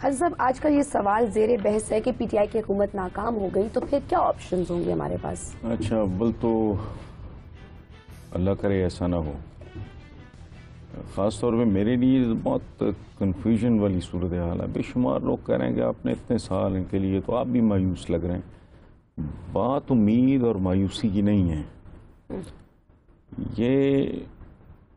صاحب آج کل یہ سوال زیر بحث ہے کہ پی ٹی آئی کی حکومت ناکام ہو گئی تو پھر کیا آپشنز ہوں گے ہمارے پاس اچھا اول تو اللہ کرے ایسا نہ ہو خاص طور پہ میرے لیے بہت کنفیوژن والی صورت حال ہے بے شمار لوگ کہہ رہے ہیں کہ آپ نے اتنے سال ان کے لیے تو آپ بھی مایوس لگ رہے ہیں بات امید اور مایوسی کی نہیں ہے یہ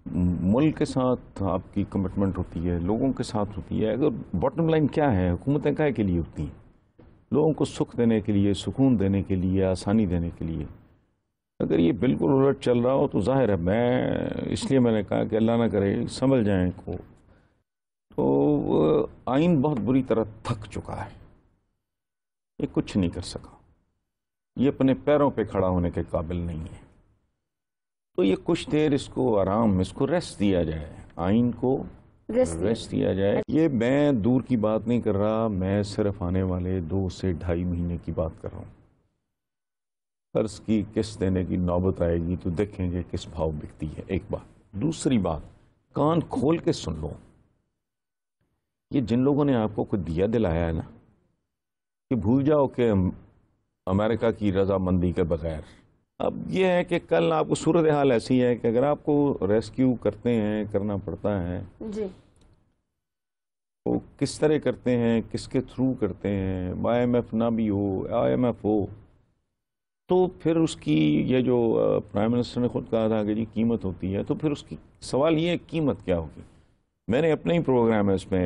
ملک کے ساتھ آپ کی کمٹمنٹ ہوتی ہے لوگوں کے ساتھ ہوتی ہے اگر باٹم لائن کیا ہے حکومتیں کیے کے لیے ہوتی ہیں لوگوں کو سکھ دینے کے لیے سکون دینے کے لیے آسانی دینے کے لیے اگر یہ بالکل الٹ چل رہا ہو تو ظاہر ہے میں اس لیے میں نے کہا کہ اللہ نہ کرے سنبھل جائیں کو تو آئین بہت بری طرح تھک چکا ہے یہ کچھ نہیں کر سکا یہ اپنے پیروں پہ کھڑا ہونے کے قابل نہیں ہے تو یہ کچھ دیر اس کو آرام اس کو ریسٹ دیا جائے آئین کو ریسٹ دیا جائے یہ میں دور کی بات نہیں کر رہا میں صرف آنے والے دو سے ڈھائی مہینے کی بات کر رہا ہوں قرض کی قسط دینے کی نوبت آئے گی تو دیکھیں گے کس بھاؤ بکتی ہے ایک بات دوسری بات کان کھول کے سن لو یہ جن لوگوں نے آپ کو کوئی دیا دلایا ہے نا کہ بھول جاؤ کہ امریکہ کی رضا مندی کے بغیر اب یہ ہے کہ کل آپ کو صورتحال ایسی ہے کہ اگر آپ کو ریسکیو کرتے ہیں کرنا پڑتا ہے جی۔ وہ کس طرح کرتے ہیں کس کے تھرو کرتے ہیں آئی ایم ایف نہ بھی ہو آئی ایم ایف ہو تو پھر اس کی یہ جو پرائم منسٹر نے خود کہا تھا کہ جی قیمت ہوتی ہے تو پھر اس کی سوال یہ ہے قیمت کیا ہوگی میں نے اپنے ہی پروگرام ہے اس میں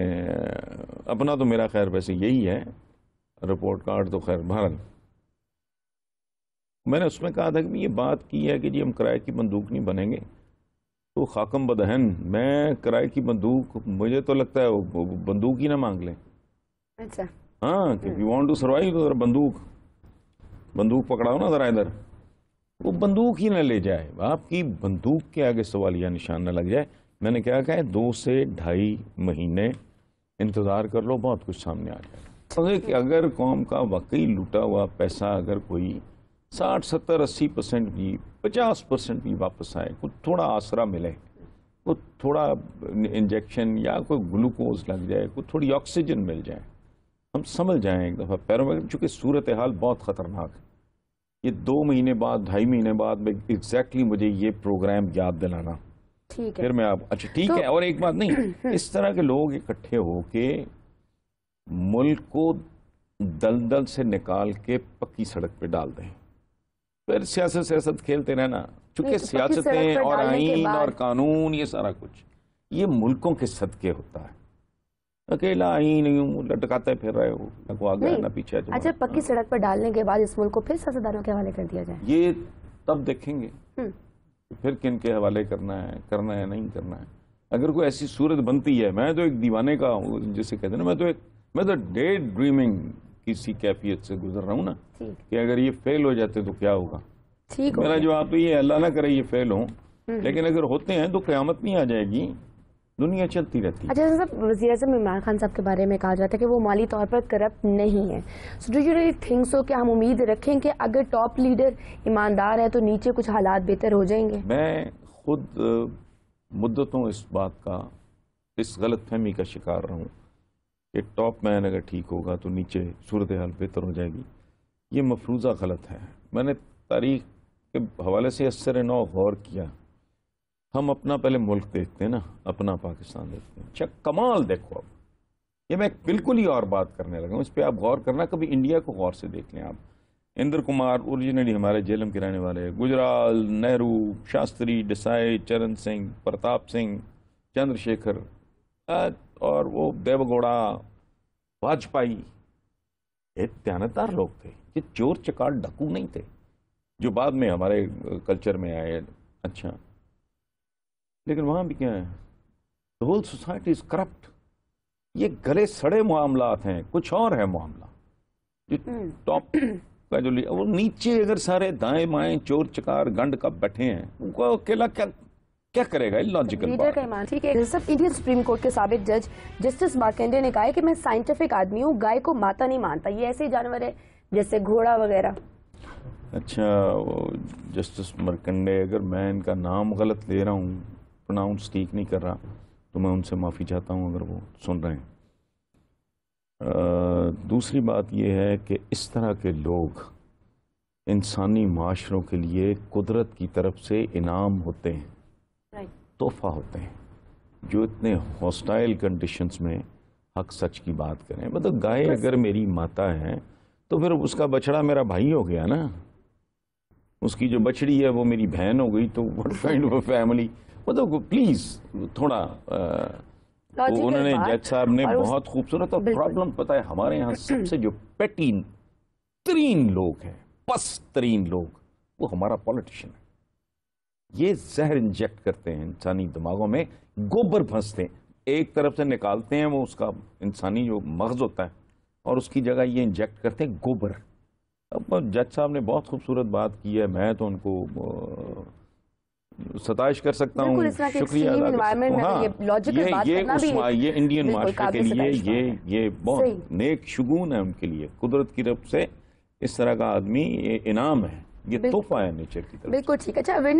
اپنا تو میرا خیر ویسے یہی ہے رپورٹ کارڈ تو خیر بھارت میں نے اس میں کہا تھا کہ یہ بات کی ہے کہ جی ہم کرائے کی بندوق نہیں بنیں گے تو خاکم بدہن میں کرائے کی بندوق مجھے تو لگتا ہے بندوق ہی نہ مانگ لیں اچھا۔ ہاں کہ تو ذرا بندوق بندوق پکڑا ہو نا ذرا ادھر وہ بندوق ہی نہ لے جائے آپ کی بندوق کے آگے یا نشان نہ لگ جائے میں نے کیا کہا ہے دو سے ڈھائی مہینے انتظار کر لو بہت کچھ سامنے آ جائے کہ اگر قوم کا واقعی لوٹا ہوا پیسہ اگر کوئی ساٹھ ستر اسی پرسنٹ بھی پچاس پرسنٹ بھی واپس آئے کچھ تھوڑا آسرا ملے کچھ تھوڑا انجیکشن یا کوئی گلوکوز لگ جائے کچھ تھوڑی آکسیجن مل جائے ہم سمجھ جائیں ایک دفعہ پیروں میں چونکہ صورتحال بہت خطرناک یہ دو مہینے بعد ڈھائی مہینے بعد میں اگزیکٹلی مجھے یہ پروگرام یاد دلانا پھر میں آپ اچھا ٹھیک ہے اور ایک بات نہیں اس طرح کے لوگ اکٹھے ہو کے ملک کو دلدل سے نکال کے پکی سڑک پہ ڈال دیں پھر سیاست سیاست کھیلتے رہنا چونکہ سیاستیں اور آئین اور قانون یہ سارا کچھ یہ ملکوں کے صدقے ہوتا ہے اکیلا آئین نہیں ہوں لٹکاتے پھر رہے ہو نہ کو آگا ہے نہ پیچھے جو اچھا پکی ہاں۔ سڑک پر ڈالنے کے بعد اس ملک کو پھر سیاستدانوں کے حوالے کر دیا جائے یہ تب دیکھیں گے پھر کن کے حوالے کرنا ہے کرنا ہے نہیں کرنا ہے اگر کوئی ایسی صورت بنتی ہے میں تو ایک دیوانے کا ہوں جسے کہتے ہیں میں تو ایک میں تو ڈیڈ ڈریمنگ کیفیت سے گزر رہا ہوں نا کہ اگر یہ فیل ہو جاتے تو کیا ہوگا میرا ٹھیک ہے اللہ نہ کرے یہ فیل ہوں لیکن اگر ہوتے ہیں تو قیامت نہیں آ جائے گی دنیا چلتی رہتی اچھا صاحب وزیر اعظم عمران خان صاحب کے بارے میں کہا جاتا ہے کہ وہ مالی طور پر کرپٹ نہیں ہے so so do you really think کہ ہم امید رکھیں کہ اگر ٹاپ لیڈر ایماندار ہے تو نیچے کچھ حالات بہتر ہو جائیں گے میں خود مدتوں اس بات کا اس غلط فہمی کا شکار رہوں کہ ٹاپ مین اگر ٹھیک ہوگا تو نیچے صورتحال بہتر ہو جائے گی یہ مفروضہ غلط ہے میں نے تاریخ کے حوالے سے اثر نو غور کیا ہم اپنا پہلے ملک دیکھتے ہیں نا اپنا پاکستان دیکھتے ہیں اچھا کمال دیکھو اب یہ میں بالکل ہی اور بات کرنے لگا ہوں اس پہ آپ غور کرنا کبھی انڈیا کو غور سے دیکھ لیں آپ اندر کمار اوریجنلی ہمارے جیلم کے رہنے والے گجرال نہرو شاستری ڈسائی چرن سنگھ پرتاپ سنگھ چندر شیکھر اور وہ پائی یہ تیانتار لوگ تھے یہ چور چکار ڈکو نہیں تھے جو بعد میں ہمارے کلچر میں آئے اچھا لیکن وہاں بھی کیا ہے سوسائٹی از کرپٹ یہ گلے سڑے معاملات ہیں کچھ اور ہے معاملہ جو ٹاپ کا جو لیا وہ نیچے اگر سارے دائیں مائیں چور چکار گنڈ کا بیٹھے ہیں ان کو اکیلا کیا کیا کرے گا ہے ٹھیک کے انڈیا جج جسٹس مارکینڈے نے کہا ہے کہ میں سائنٹیفک آدمی ہوں گائے کو ماتا نہیں مانتا یہ ایسے جانور ہے جیسے گھوڑا وغیرہ اچھا جسٹس مرکنڈے اگر میں ان کا نام غلط لے رہا ہوں پرناؤنس ٹھیک نہیں کر رہا تو میں ان سے معافی چاہتا ہوں اگر وہ سن رہے ہیں دوسری بات یہ ہے کہ اس طرح کے لوگ انسانی معاشروں کے لیے قدرت کی طرف سے انعام ہوتے ہیں تحفہ ہوتے ہیں جو اتنے ہاسٹائل کنڈیشنس میں حق سچ کی بات کریں مطلب گائے اگر میری ماتا ہے تو پھر اس کا بچڑا میرا بھائی ہو گیا نا اس کی جو بچڑی ہے وہ میری بہن ہو گئی تو وٹ کائنڈ آف فیملی مطلب پلیز تھوڑا انہوں نے جج صاحب نے بہت خوبصورت اور پرابلم پتا ہے ہمارے یہاں سب سے جو پیٹین ترین لوگ ہیں پس ترین لوگ وہ ہمارا پالیٹیشن ہے یہ زہر انجیکٹ کرتے ہیں انسانی دماغوں میں گوبر پھنستے نکالتے ہیں وہ اس کا انسانی جو مغز ہوتا ہے اور اس کی جگہ یہ انجیکٹ کرتے ہیں گوبر اب جج صاحب نے بہت خوبصورت بات کی ہے میں تو ان کو ستائش کر سکتا ہوں شکریہ ہاں، یہ انڈین معاشرے کے لیے یہ بہت نیک شگون ہے ان کے لیے قدرت کی رب سے اس طرح کا آدمی یہ انعام ہے یہ تحفہ ہے نیچر کی طرف ٹھیک اچھا،